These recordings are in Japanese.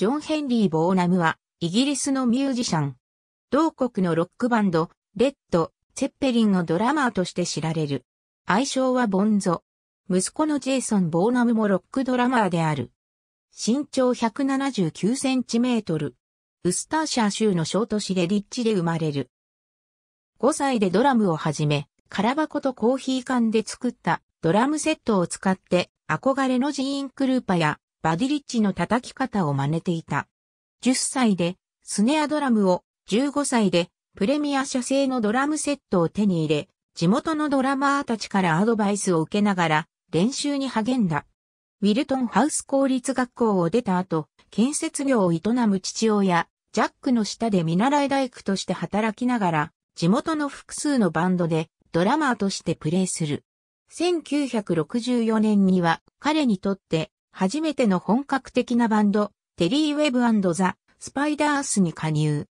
ジョン・ヘンリー・ボーナムは、イギリスのミュージシャン。同国のロックバンド、レッド、ツェッペリンのドラマーとして知られる。愛称はボンゾ。息子のジェイソン・ボーナムもロックドラマーである。身長179センチメートル。ウスターシャー州の小都市でリッチで生まれる。5歳でドラムを始め、空箱とコーヒー缶で作ったドラムセットを使って憧れのジーン・クルーパやバディリッチの叩き方を真似ていた。10歳でスネアドラムを、15歳でプレミア社製のドラムセットを手に入れ、地元のドラマーたちからアドバイスを受けながら練習に励んだ。ウィルトンハウス公立学校を出た後、建設業を営む父親、ジャックの下で見習い大工として働きながら、地元の複数のバンドでドラマーとしてプレーする。1964年には彼にとって初めての本格的なバンド、テリー・ウェブザ・スパイダースに加入。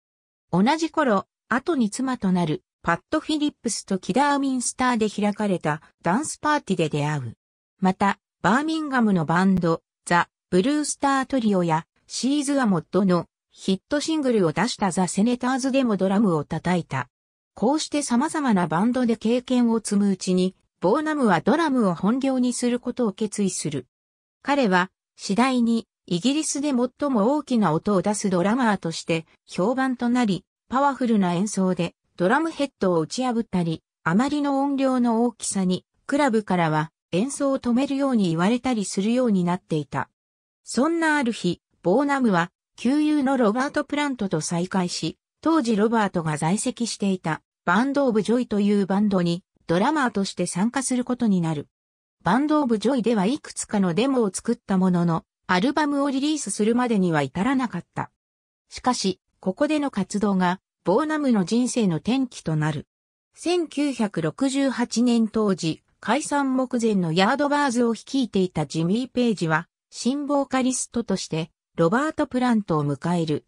同じ頃、後に妻となるパット・フィリップスとキダー・ミンスターで開かれたダンスパーティーで出会う。また、バーミンガムのバンド、ザ・ブルースタートリオやシーズ・アモッドのヒットシングルを出したザ・セネターズでもドラムを叩いた。こうして様々なバンドで経験を積むうちに、ボーナムはドラムを本業にすることを決意する。彼は次第にイギリスで最も大きな音を出すドラマーとして評判となり、パワフルな演奏でドラムヘッドを打ち破ったり、あまりの音量の大きさにクラブからは演奏を止めるように言われたりするようになっていた。そんなある日、ボーナムは旧友のロバート・プラントと再会し、当時ロバートが在籍していたバンド・オブ・ジョイというバンドにドラマーとして参加することになる。バンド・オブ・ジョイではいくつかのデモを作ったものの、アルバムをリリースするまでには至らなかった。しかし、ここでの活動が、ボーナムの人生の転機となる。1968年当時、解散目前のヤードバーズを率いていたジミー・ペイジは、新ボーカリストとして、ロバート・プラントを迎える。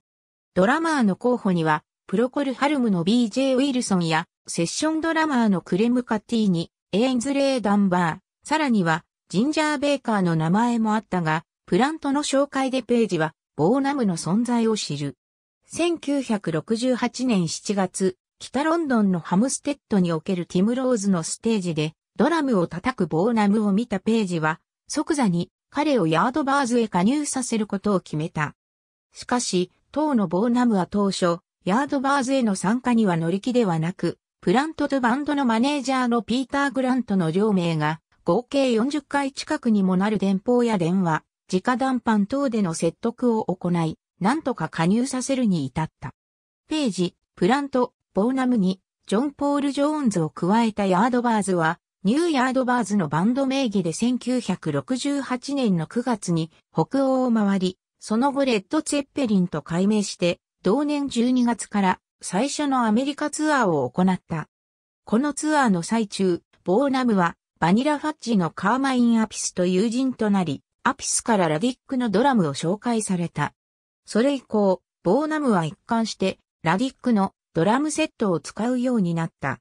ドラマーの候補には、プロコル・ハルムの BJ・ ウィルソンや、セッションドラマーのクレム・カティーニ、エインズレイ・ダンバー、さらには、ジンジャー・ベーカーの名前もあったが、プラントの紹介でページは、ボーナムの存在を知る。1968年7月、北ロンドンのハムステッドにおけるティム・ローズのステージで、ドラムを叩くボーナムを見たページは、即座に彼をヤードバーズへ加入させることを決めた。しかし、当のボーナムは当初、ヤードバーズへの参加には乗り気ではなく、プラントとバンドのマネージャーのピーター・グラントの両名が合計40回近くにもなる電報や電話、直談判等での説得を行い、なんとか加入させるに至った。ページ、プラント、ボーナムに、ジョン・ポール・ジョーンズを加えたヤードバーズは、ニューヤードバーズのバンド名義で1968年の9月に北欧を回り、その後レッド・ツェッペリンと改名して、同年12月から最初のアメリカツアーを行った。このツアーの最中、ボーナムはバニラファッジのカーマイン・アピスと友人となり、アピスからラディックのドラムを紹介された。それ以降、ボーナムは一貫して、ラディックのドラムセットを使うようになった。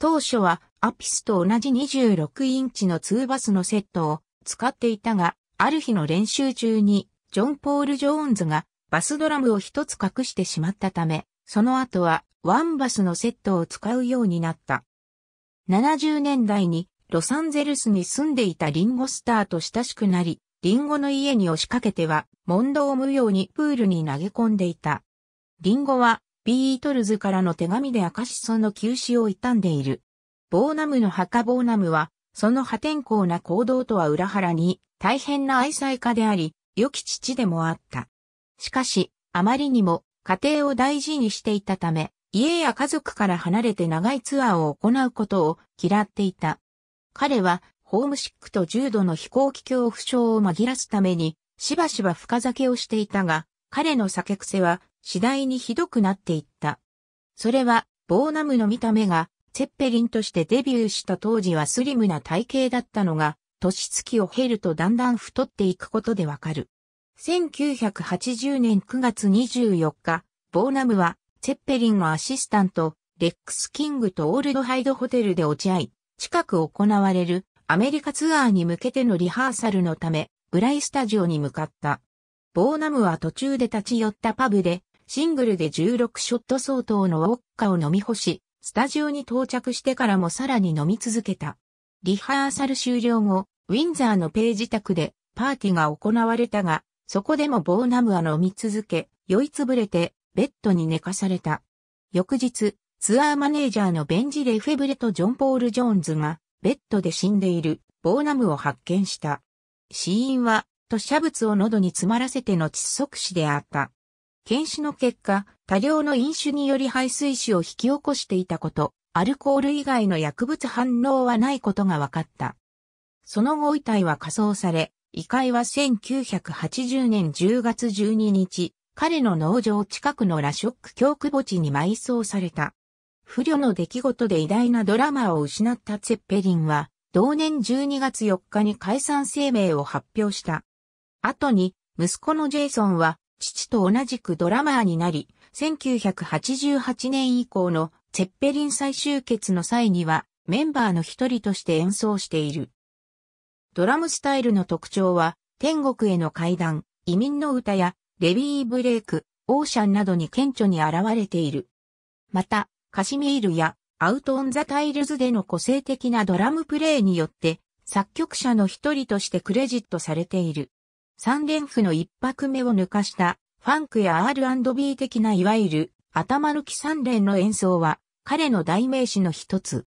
当初は、アピスと同じ26インチの2バスのセットを使っていたが、ある日の練習中に、ジョン・ポール・ジョーンズがバスドラムを一つ隠してしまったため、その後はワンバスのセットを使うようになった。70年代にロサンゼルスに住んでいたリンゴスターと親しくなり、リンゴの家に押しかけては、問答無用にプールに投げ込んでいた。リンゴは、ビートルズからの手紙でアカシの休止を悼んでいる。ボーナムの墓ボーナムは、その破天荒な行動とは裏腹に、大変な愛妻家であり、良き父でもあった。しかし、あまりにも、家庭を大事にしていたため、家や家族から離れて長いツアーを行うことを嫌っていた。彼はホームシックと重度の飛行機恐怖症を紛らすために、しばしば深酒をしていたが、彼の酒癖は次第にひどくなっていった。それは、ボーナムの見た目が、ツェッペリンとしてデビューした当時はスリムな体型だったのが、年月を経るとだんだん太っていくことでわかる。1980年9月24日、ボーナムは、ツェッペリンのアシスタント、レックス・キングとオールドハイドホテルで落ち合い、近く行われるアメリカツアーに向けてのリハーサルのため、ブライスタジオに向かった。ボーナムは途中で立ち寄ったパブで、シングルで16ショット相当のウォッカを飲み干し、スタジオに到着してからもさらに飲み続けた。リハーサル終了後、ウィンザーのペイ自宅でパーティーが行われたが、そこでもボーナムは飲み続け、酔いつぶれてベッドに寝かされた。翌日、ツアーマネージャーのベンジ・レフェブレとジョン・ポール・ジョーンズが、ベッドで死んでいる、ボーナムを発見した。死因は、吐射物を喉に詰まらせての窒息死であった。検視の結果、多量の飲酒により排水死を引き起こしていたこと、アルコール以外の薬物反応はないことが分かった。その後遺体は火葬され、遺体は1980年10月12日、彼の農場近くのラショック教区墓地に埋葬された。不慮の出来事で偉大なドラマーを失ったツェッペリンは、同年12月4日に解散声明を発表した。後に、息子のジェイソンは、父と同じくドラマーになり、1988年以降のツェッペリン再集結の際には、メンバーの一人として演奏している。ドラムスタイルの特徴は、天国への階段、移民の歌や、レビー・ブレイク、オーシャンなどに顕著に現れている。また、カシミールやアウト・オン・ザ・タイルズでの個性的なドラムプレイによって、作曲者の一人としてクレジットされている。三連符の一拍目を抜かしたファンクや R&B 的ないわゆる頭抜き三連の演奏は彼の代名詞の一つ。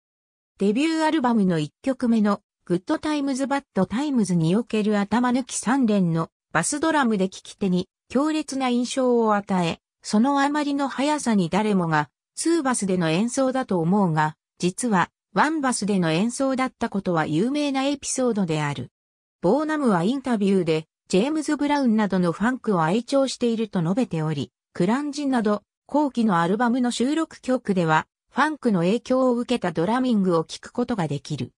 デビューアルバムの一曲目のグッドタイムズバッドタイムズにおける頭抜き三連のバスドラムで聴き手に強烈な印象を与え、そのあまりの速さに誰もがツーバスでの演奏だと思うが、実はワンバスでの演奏だったことは有名なエピソードである。ボーナムはインタビューで、ジェームズ・ブラウンなどのファンクを愛聴していると述べており、クランジなど、後期のアルバムの収録曲では、ファンクの影響を受けたドラミングを聴くことができる。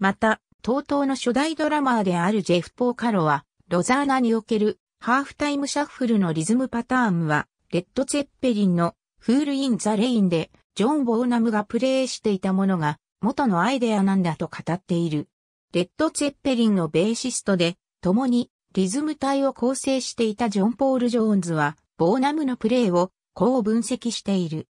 また、TOTO の初代ドラマーであるジェフ・ポーカロは、ロザーナにおけるハーフタイムシャッフルのリズムパターンは、レッド・ツェッペリンのフール・イン・ザ・レインで、ジョン・ボーナムがプレイしていたものが、元のアイデアなんだと語っている。レッド・ツェッペリンのベーシストで、共にリズム体を構成していたジョン・ポール・ジョーンズは、ボーナムのプレイをこう分析している。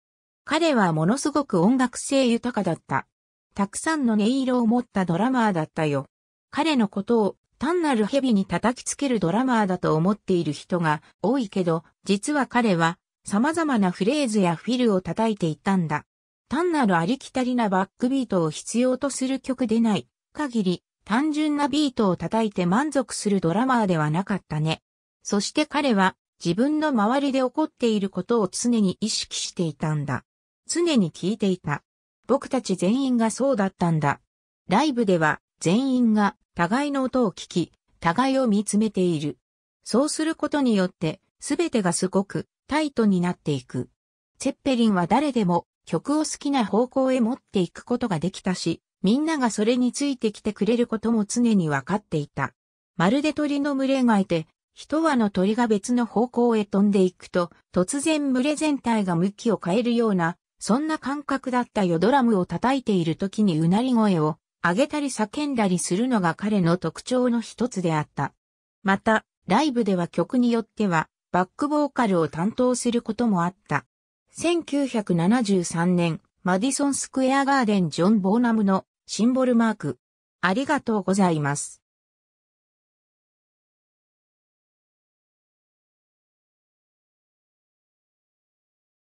彼はものすごく音楽性豊かだった。たくさんの音色を持ったドラマーだったよ。彼のことを単なる蛇に叩きつけるドラマーだと思っている人が多いけど、実は彼は様々なフレーズやフィルを叩いていったんだ。単なるありきたりなバックビートを必要とする曲でない限り、単純なビートを叩いて満足するドラマーではなかったね。そして彼は自分の周りで起こっていることを常に意識していたんだ。常に聞いていた。僕たち全員がそうだったんだ。ライブでは全員が互いの音を聞き、互いを見つめている。そうすることによって、全てがすごくタイトになっていく。チェッペリンは誰でも曲を好きな方向へ持っていくことができたし、みんながそれについてきてくれることも常にわかっていた。まるで鳥の群れがいて、一羽の鳥が別の方向へ飛んでいくと、突然群れ全体が向きを変えるような、そんな感覚だったよドラムを叩いている時にうなり声を上げたり叫んだりするのが彼の特徴の一つであった。また、ライブでは曲によっては、バックボーカルを担当することもあった。1973年、マディソンスクエアガーデンジョン・ボーナムのシンボルマーク。ありがとうございます。